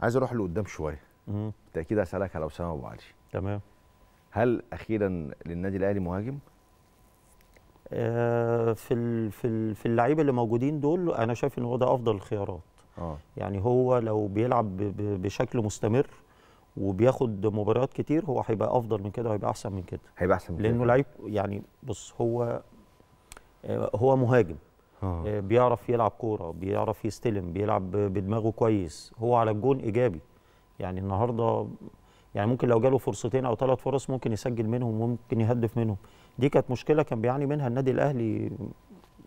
عايز اروح لقدام شويه بالتاكيد هسالك على اسامه ابو علي تمام هل اخيرا للنادي الاهلي مهاجم آه في الـ في الـ في اللعيبه اللي موجودين دول انا شايف ان هو ده افضل الخيارات آه. يعني هو لو بيلعب بشكل مستمر وبياخد مباريات كتير هو هيبقى افضل من كده وهيبقى احسن من كده هيبقى احسن من كده لانه لعيب يعني بص هو آه، هو مهاجم آه. آه. بيعرف يلعب كوره بيعرف يستلم بيلعب بدماغه كويس هو على الجون ايجابي يعني النهارده يعني ممكن لو جاله فرصتين او ثلاث فرص ممكن يسجل منهم وممكن يهدف منهم دي كانت مشكله كان بيعاني منها النادي الاهلي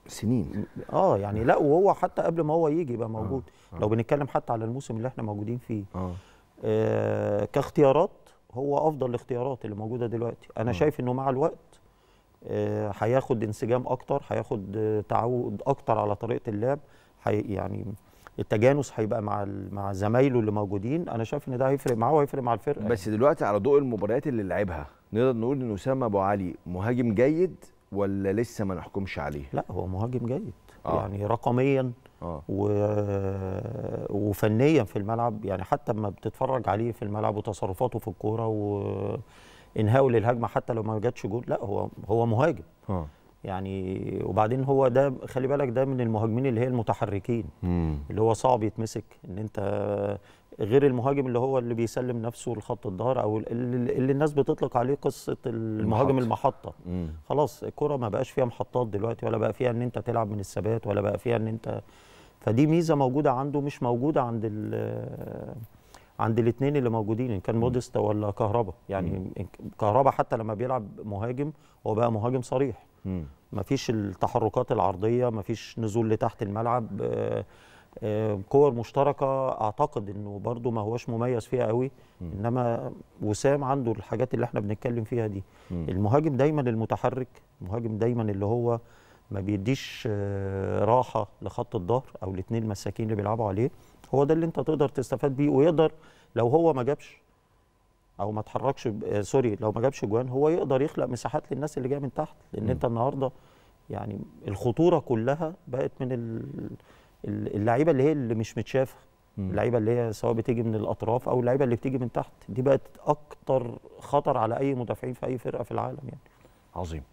سنين اه يعني لا وهو حتى قبل ما هو يجي يبقى آه، موجود آه. آه. لو بنتكلم حتى على الموسم اللي احنا موجودين فيه آه. آه كاختيارات هو افضل الاختيارات اللي موجوده دلوقتي انا آه. شايف انه مع الوقت هياخد انسجام اكتر هياخد تعود اكتر على طريقه اللعب يعني التجانس هيبقى مع مع زمايله اللي موجودين انا شايف ان ده هيفرق معاه وهيفرق مع الفرقه يعني. بس دلوقتي على ضوء المباريات اللي لعبها نقدر نقول ان اسامه ابو علي مهاجم جيد ولا لسه ما نحكمش عليه لا هو مهاجم جيد آه. يعني رقميا آه. و... وفنيا في الملعب يعني حتى لما بتتفرج عليه في الملعب وتصرفاته في الكوره و... انهاءه للهجمه حتى لو ما جاتش جول لا هو هو مهاجم اه يعني وبعدين هو ده خلي بالك ده من المهاجمين اللي هي المتحركين مم. اللي هو صعب يتمسك ان انت غير المهاجم اللي هو اللي بيسلم نفسه لخط الظهر او اللي, اللي الناس بتطلق عليه قصه المهاجم المحطه مم. خلاص الكره ما بقاش فيها محطات دلوقتي ولا بقى فيها ان انت تلعب من الثبات ولا بقى فيها ان انت فدي ميزه موجوده عنده مش موجوده عند عند الاثنين اللي موجودين ان كان مودست ولا كهربا يعني كهربا حتى لما بيلعب مهاجم هو بقى مهاجم صريح مفيش التحركات العرضيه مفيش نزول لتحت الملعب آه، آه، كور مشتركه اعتقد انه برده ما هوش مميز فيها قوي انما وسام عنده الحاجات اللي احنا بنتكلم فيها دي المهاجم دايما المتحرك المهاجم دايما اللي هو ما بيديش آه، راحه لخط الظهر او الاثنين المساكين اللي بيلعبوا عليه هو ده اللي انت تقدر تستفاد بيه ويقدر لو هو ما جابش او ما اتحركش آه، سوري لو ما جابش جوان هو يقدر يخلق مساحات للناس اللي جايه من تحت لان م. انت النهارده يعني الخطوره كلها بقت من اللعيبه اللي هي اللي مش متشافه اللعيبه اللي هي سواء بتيجي من الاطراف او اللعيبه اللي بتيجي من تحت دي بقت اكتر خطر على اي مدافعين في اي فرقه في العالم يعني عظيم